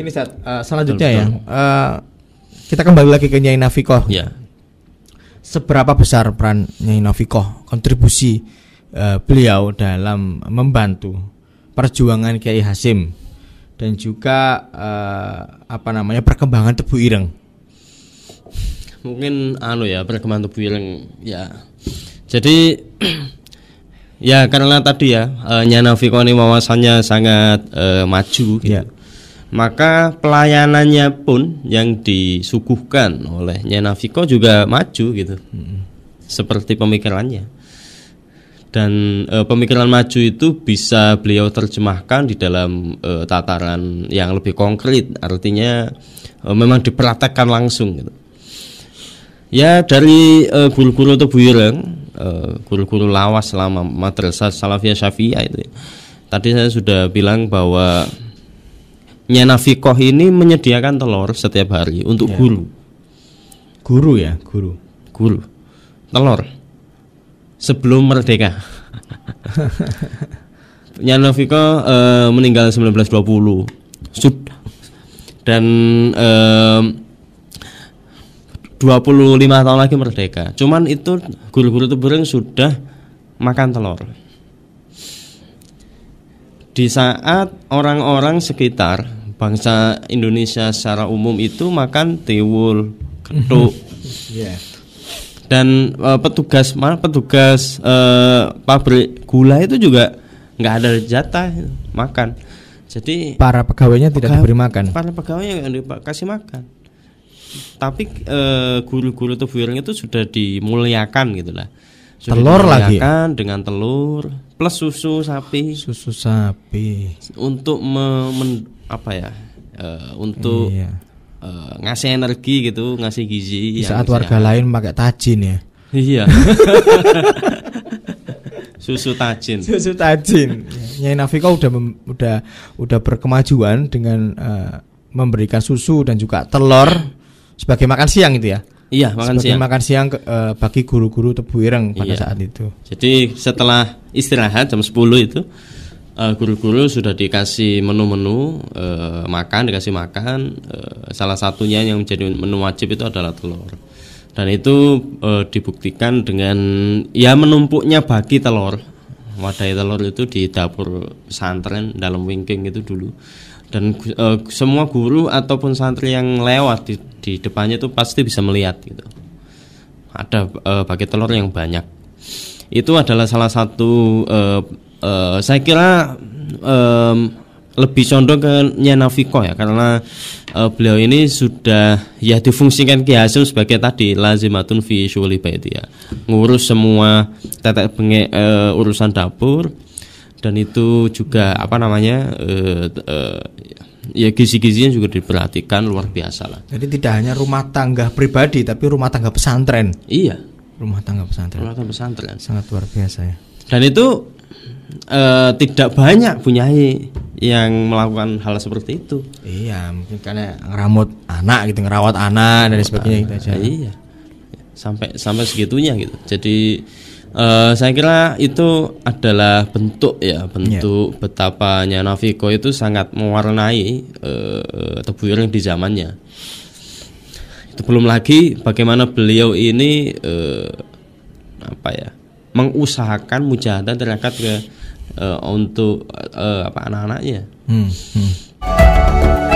Ini saat uh, selanjutnya betul, ya. Uh, kita kembali lagi ke Nyai Navikoh. Ya. Seberapa besar peran Nyai Navikoh kontribusi uh, beliau dalam membantu perjuangan Kiai Hasim dan juga uh, apa namanya perkembangan tebu ireng. Mungkin anu ya perkembangan tebu ireng ya. Jadi ya karena tadi ya uh, Naviko ini wawasannya sangat uh, maju gitu. Ya maka pelayanannya pun yang disuguhkan oleh Nyenafiko juga maju gitu seperti pemikirannya dan e, pemikiran maju itu bisa beliau terjemahkan di dalam e, tataran yang lebih konkret artinya e, memang dipraktekkan langsung gitu. ya dari e, guru-guru tebuyureng e, guru-guru lawas selama madrasah salafiyah syafi'iyah itu tadi saya sudah bilang bahwa Nyana Nafikoh ini menyediakan telur setiap hari untuk ya. guru. Guru ya, guru. Guru. Telur. Sebelum merdeka. Nyana Nafikoh e, eh, meninggal 1920. Sud dan e, eh, 25 tahun lagi merdeka. Cuman itu guru-guru itu Tebereng sudah makan telur. Di saat orang-orang sekitar bangsa Indonesia secara umum itu makan tiwul, ketuk. Iya. Dan uh, petugas mana petugas uh, pabrik gula itu juga nggak ada jatah makan. Jadi para pegawainya tidak diberi makan. Para pegawainya nggak dikasih makan. Tapi guru eh, guru-guru tuh itu sudah dimuliakan gitulah. Sudah telur lagi ya? dengan telur plus susu sapi susu sapi untuk me, apa ya uh, untuk iya. uh, ngasih energi gitu ngasih gizi di saat warga lain pakai tajin ya iya susu tajin susu tajin Nyai Nafika udah mem, udah udah berkemajuan dengan uh, memberikan susu dan juga telur sebagai makan siang itu ya Iya, makan Sebagai siang. makan siang ke, uh, bagi guru-guru Tebu Ireng pada iya. saat itu. Jadi setelah istirahat jam 10 itu Eh, guru-guru sudah dikasih menu-menu uh, makan dikasih makan uh, salah satunya yang menjadi menu wajib itu adalah telur dan itu uh, dibuktikan dengan ya menumpuknya bagi telur wadai telur itu di dapur pesantren dalam wingking itu dulu dan uh, semua guru ataupun santri yang lewat di, di depannya itu pasti bisa melihat gitu ada uh, bagi telur yang banyak itu adalah salah satu uh, uh, saya kira um, lebih condong ke Nyanaviko ya karena uh, beliau ini sudah ya difungsikan Ki Hasim sebagai tadi lazimatun fi syuli baiti ya ngurus semua tetek bengek uh, urusan dapur dan itu juga apa namanya uh, uh, ya gizi-gizinya juga diperhatikan luar biasa lah. Jadi tidak hanya rumah tangga pribadi tapi rumah tangga pesantren. Iya. Rumah tangga pesantren. Rumah tangga pesantren. Sangat luar biasa ya. Dan itu uh, tidak banyak punyai yang melakukan hal seperti itu. Iya, mungkin karena ngeramut anak gitu, ngerawat anak dan sebagainya gitu aja. Iya. Sampai sampai segitunya gitu. Jadi uh, saya kira itu adalah bentuk ya, bentuk yeah. betapanya Naviko itu sangat mewarnai uh, eh, tebuireng di zamannya. Itu belum lagi bagaimana beliau ini uh, apa ya? mengusahakan mujahadah terangkat ke uh, untuk uh, apa anak-anaknya. Hmm. Hmm.